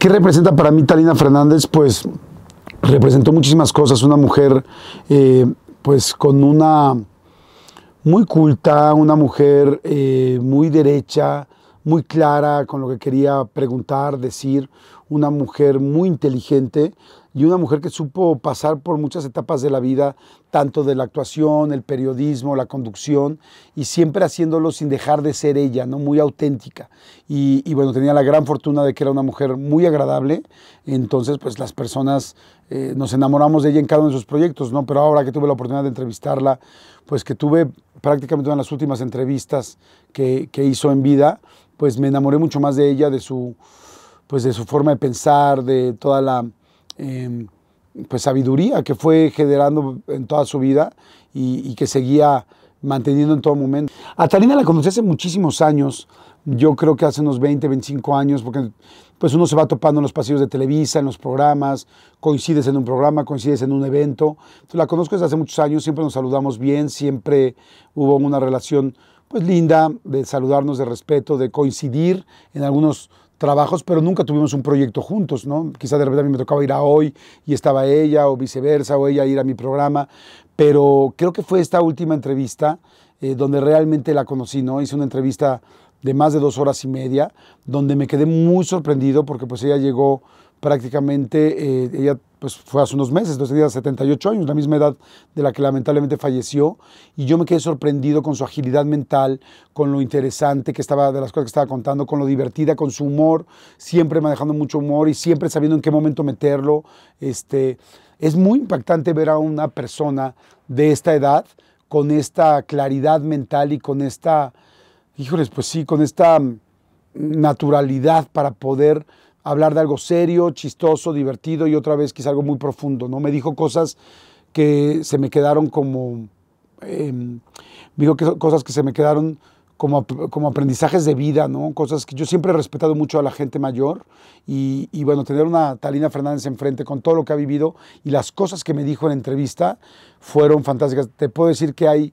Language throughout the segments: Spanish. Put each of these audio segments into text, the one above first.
¿Qué representa para mí Talina Fernández? Pues representó muchísimas cosas, una mujer eh, pues con una muy culta, una mujer eh, muy derecha, muy clara con lo que quería preguntar, decir, una mujer muy inteligente y una mujer que supo pasar por muchas etapas de la vida, tanto de la actuación, el periodismo, la conducción, y siempre haciéndolo sin dejar de ser ella, ¿no? Muy auténtica. Y, bueno, tenía la gran fortuna de que era una mujer muy agradable, entonces pues las personas eh, nos enamoramos de ella en cada uno de sus proyectos, ¿no? Pero ahora que tuve la oportunidad de entrevistarla, pues que tuve prácticamente una de las últimas entrevistas que, que hizo en vida, pues me enamoré mucho más de ella, de su, pues de su forma de pensar, de toda la em, pues sabiduría que fue generando en toda su vida y, que seguía manteniendo en todo momento. A Talina la conocí hace muchísimos años, yo creo que hace unos 20, 25 años, porque pues uno se va topando en los pasillos de Televisa, en los programas, coincides en un programa, coincides en un evento. la conozco desde hace muchos años, siempre nos saludamos bien, siempre hubo una relación pues linda, de saludarnos, de respeto, de coincidir en algunos trabajos, pero nunca tuvimos un proyecto juntos, ¿no? Quizá de verdad a mí me tocaba ir a hoy y estaba ella, o viceversa, o ella ir a mi programa, pero creo que fue esta última entrevista eh, donde realmente la conocí, ¿no? Hice una entrevista de más de dos horas y media, donde me quedé muy sorprendido porque pues ella llegó prácticamente eh, ella pues fue hace unos meses, tenía 78 años, la misma edad de la que lamentablemente falleció, y yo me quedé sorprendido con su agilidad mental, con lo interesante que estaba, de las cosas que estaba contando, con lo divertida, con su humor, siempre manejando mucho humor y siempre sabiendo en qué momento meterlo. Este, es muy impactante ver a una persona de esta edad con esta claridad mental y con esta, híjoles, pues sí, con esta naturalidad para poder hablar de algo serio, chistoso, divertido y otra vez quizá algo muy profundo, ¿no? Me dijo cosas que se me quedaron como, eh, que, cosas que se me quedaron como, como aprendizajes de vida, ¿no? Cosas que yo siempre he respetado mucho a la gente mayor y, bueno, tener una Talina Fernández enfrente con todo lo que ha vivido y las cosas que me dijo en entrevista fueron fantásticas. Te puedo decir que hay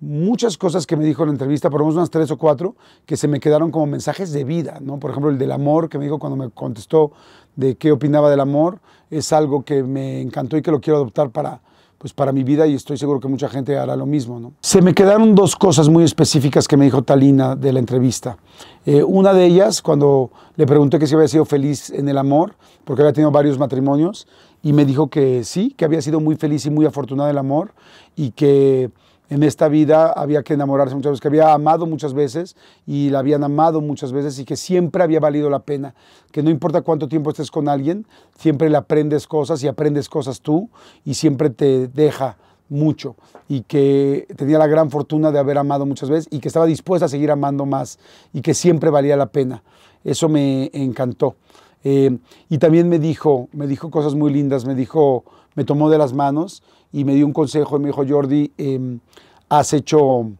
muchas cosas que me dijo en la entrevista, por lo menos unas tres o cuatro, que se me quedaron como mensajes de vida, ¿no? Por ejemplo, el del amor, que me dijo cuando me contestó de qué opinaba del amor, es algo que me encantó y que lo quiero adoptar para, pues para mi vida y estoy seguro que mucha gente hará lo mismo. Se me quedaron dos cosas muy específicas que me dijo Talina de la entrevista. Eh, una de ellas, cuando le pregunté que si había sido feliz en el amor, porque había tenido varios matrimonios, y me dijo que sí, que había sido muy feliz y muy afortunada en el amor, y que en esta vida había que enamorarse muchas veces, que había amado muchas veces y la habían amado muchas veces y que siempre había valido la pena, que no importa cuánto tiempo estés con alguien, siempre le aprendes cosas y aprendes cosas tú y siempre te deja mucho y que tenía la gran fortuna de haber amado muchas veces y que estaba dispuesta a seguir amando más y que siempre valía la pena. Eso me encantó. Eh, y también me dijo, me dijo cosas muy lindas, me dijo, me tomó de las manos y me dio un consejo y me dijo, Jordi, em, has hecho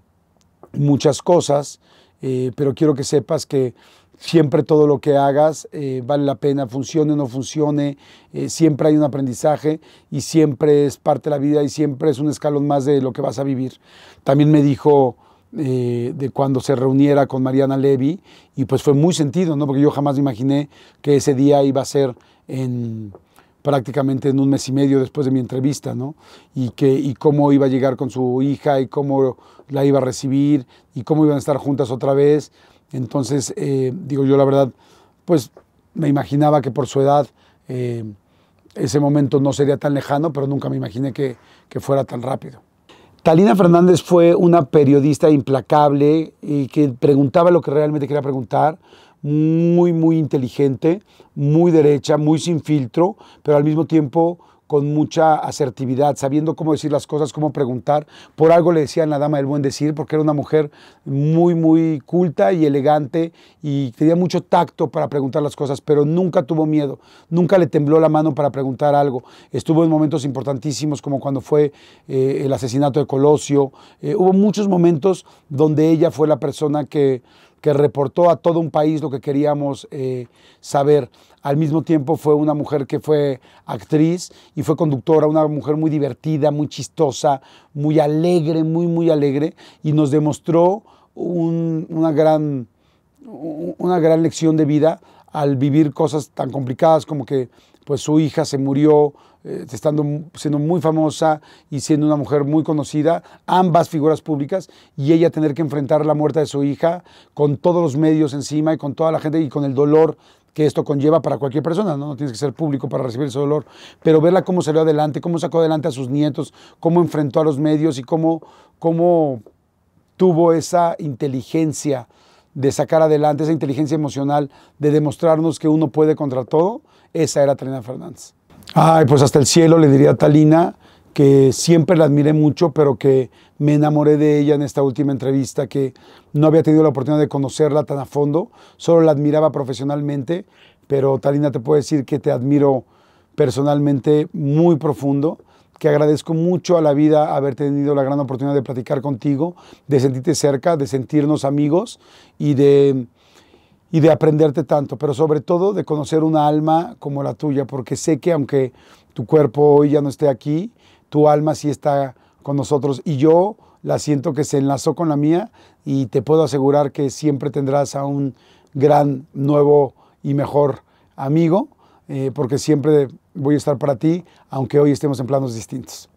muchas cosas, eh, pero quiero que sepas que siempre todo lo que hagas eh, vale la pena, funcione o no funcione, eh, siempre hay un aprendizaje y siempre es parte de la vida y siempre es un escalón más de lo que vas a vivir. También me dijo de cuando se reuniera con Mariana Levy y pues fue muy sentido, ¿no? porque yo jamás me imaginé que ese día iba a ser en prácticamente en un mes y medio después de mi entrevista, ¿no? Y, que, y cómo iba a llegar con su hija y cómo la iba a recibir y cómo iban a estar juntas otra vez. Entonces, eh, digo yo la verdad, pues me imaginaba que por su edad eh, ese momento no sería tan lejano, pero nunca me imaginé que, que fuera tan rápido. Talina Fernández fue una periodista implacable y que preguntaba lo que realmente quería preguntar, muy, muy inteligente, muy derecha, muy sin filtro, pero al mismo tiempo con mucha asertividad, sabiendo cómo decir las cosas, cómo preguntar. Por algo le decían la dama del buen decir, porque era una mujer muy, muy culta y elegante y tenía mucho tacto para preguntar las cosas, pero nunca tuvo miedo, nunca le tembló la mano para preguntar algo. Estuvo en momentos importantísimos, como cuando fue eh, el asesinato de Colosio. Eh, hubo muchos momentos donde ella fue la persona que que reportó a todo un país lo que queríamos eh, saber. Al mismo tiempo fue una mujer que fue actriz y fue conductora, una mujer muy divertida, muy chistosa, muy alegre, muy, muy alegre, y nos demostró una, gran, una gran lección de vida al vivir cosas tan complicadas como que pues su hija se murió eh, estando, siendo muy famosa y siendo una mujer muy conocida, ambas figuras públicas, y ella tener que enfrentar la muerte de su hija con todos los medios encima y con toda la gente y con el dolor que esto conlleva para cualquier persona, ¿no? no tienes que ser público para recibir ese dolor, pero verla cómo salió adelante, cómo sacó adelante a sus nietos, cómo enfrentó a los medios y cómo, cómo tuvo esa inteligencia de sacar adelante esa inteligencia emocional, de demostrarnos que uno puede contra todo, esa era Talina Fernández. Ay, pues hasta el cielo le diría a Talina que siempre la admiré mucho, pero que me enamoré de ella en esta última entrevista, que no había tenido la oportunidad de conocerla tan a fondo, solo la admiraba profesionalmente, pero Talina te puedo decir que te admiro personalmente muy profundo que agradezco mucho a la vida haber tenido la gran oportunidad de platicar contigo, de sentirte cerca, de sentirnos amigos y de, y de aprenderte tanto, pero sobre todo de conocer una alma como la tuya, porque sé que aunque tu cuerpo hoy ya no esté aquí, tu alma sí está con nosotros y yo la siento que se enlazó con la mía y te puedo asegurar que siempre tendrás a un gran, nuevo y mejor amigo, eh, porque siempre voy a estar para ti, aunque hoy estemos en planos distintos.